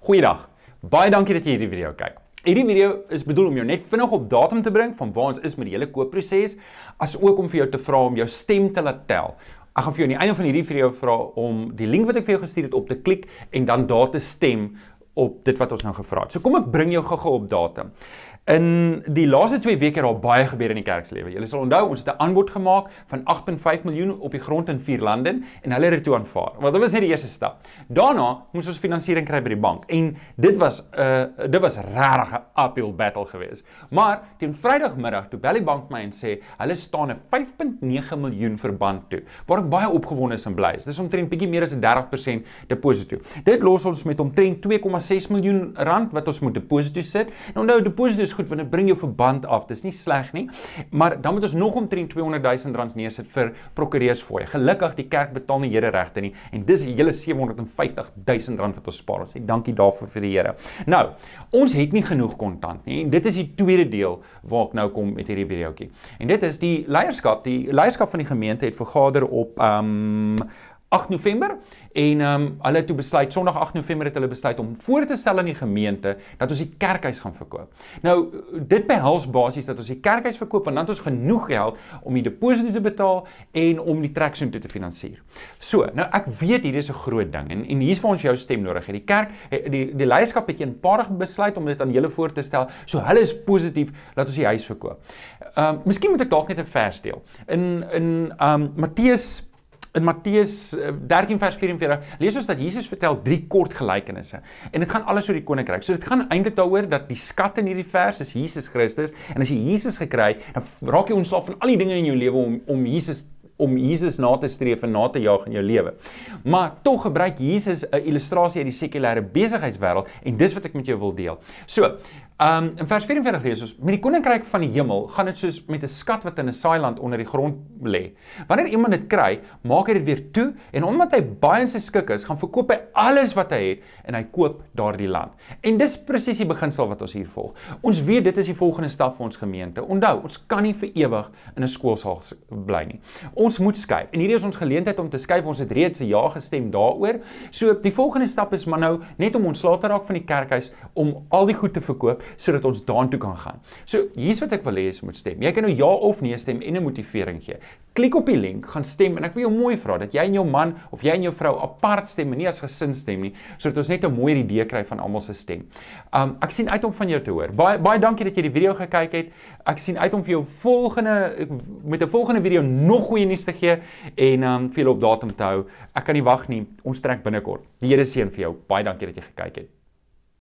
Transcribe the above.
Goeiedag. Baie dankie dat jy hierdie video kyk. Hierdie video is bedoel om jou net vinnig op datum te bring van waar ons is met die hele koopproses, asook om vir jou te vra om jou stem te laat tel. Ek gaan vir jou aan die einde van hierdie video vra om die link wat ek vir jou gestuur het op te klik en dan daar te stem op dit wat ons nou gevra het. So kom ek bring jou gou-gou op datum. In die laaste 2 weke het daar baie gebeur in die kerkslewe. Julle sal onthou ons het 'n aanbod gemaak van 8.5 miljoen op die grond in vier lande en hulle het dit toe aanvaar. Want dit was net die eerste stap. Daarna moes ons finansiering kry by die bank en dit was 'n uh, eh, dit was regtig 'n uphill battle geweest. Maar teen Vrydagmiddag toe bel die bank my en sê hulle staan 'n 5.9 miljoen verband toe, waar ek baie opgewonde is en bly is. Dis omtrent bietjie meer as 'n 30% deposito. Dit los ons met omtrent 2 6 miljoen rand wat ons moet deposito sit. Nou onthou, deposito is goed want dit bring jou verband af. Dis nie sleg nie. Maar dan moet ons nog omtrent 200 000 rand neersit vir prokureursfooi. Gelukkig die kerk betaal nie hereregte nie en dis die hele 750 000 rand wat ons spaar. Ons sê dankie daarvoor vir die Here. Nou, ons het nie genoeg kontant nie en dit is die tweede deel waar ek nou kom met hierdie videoetjie. En dit is die leierskap, die leierskap van die gemeente het vergader op ehm um, 8 November en um, hulle het toe besluit Sondag 8 November het hulle besluit om voor te stel aan die gemeente dat ons die kerkhuis gaan verkoop. Nou dit behels basies dat ons die kerkhuis verkoop want dan het ons genoeg geld om die deposito te betaal en om die treksoen toe te finansier. So, nou ek weet hier is 'n groot ding en en hier's vir ons jou stem nodig. Die kerk eh, die die leierskap het eenparig besluit om dit aan julle voor te stel. So hulle is positief dat ons die huis verkoop. Ehm um, miskien moet ek dalk net 'n vers deel. In in ehm um, Matteus in Matteus 13 eh, vers 44 lees ons dat Jesus vertel drie kort gelykenisse en dit gaan alles oor die koninkryk. So dit gaan eintlik daaroor dat die skat in hierdie vers is Jesus Christus en as jy Jesus gekry het, dan raak jy ontslaaf van al die dinge in jou lewe om om Jesus om Jesus na te streef en na te jaag in jou lewe. Maar tog gebruik Jesus 'n illustrasie uit die sekulêre besigheidswêreld en dis wat ek met jou wil deel. So, ehm um, in vers 44 lees ons: "Met die koninkryk van die hemel gaan dit soos met 'n skat wat in 'n saailand onder die grond lê. Wanneer iemand dit kry, maak hy dit weer toe en omdat hy baie in sy skik is, gaan verkoop hy alles wat hy het en hy koop daardie land." En dis presies die beginsel wat ons hier volg. Ons weet dit is die volgende stap vir ons gemeente. Onthou, ons kan nie vir ewig in 'n skoolsaal bly nie. Ons ons moet skuif. En hierdie is ons geleentheid om te skuif. Ons het reeds se ja gestem daaroor. So die volgende stap is maar nou net om ontslae te raak van die kerkhuis om al die goed te verkoop sodat ons daartoe kan gaan. So hier's wat ek wil hê jy moet stem. Jy kan nou ja of nee stem en 'n motivering gee. Klik op die link, gaan stem en ek wil jou mooi vra dat jy en jou man of jy en jou vrou apart stem en nie as gesin stem nie, sodat ons net 'n mooi idee kry van almal se stem. Um ek sien uit om van jou te hoor. Baie baie dankie dat jy die video gekyk het. Ek sien uit om vir jou volgende met 'n volgende video nog goeie nuus te gee en um vir julle op datum te hou. Ek kan nie wag nie. Ons trek binnekort. Die Here seën vir jou. Baie dankie dat jy gekyk het.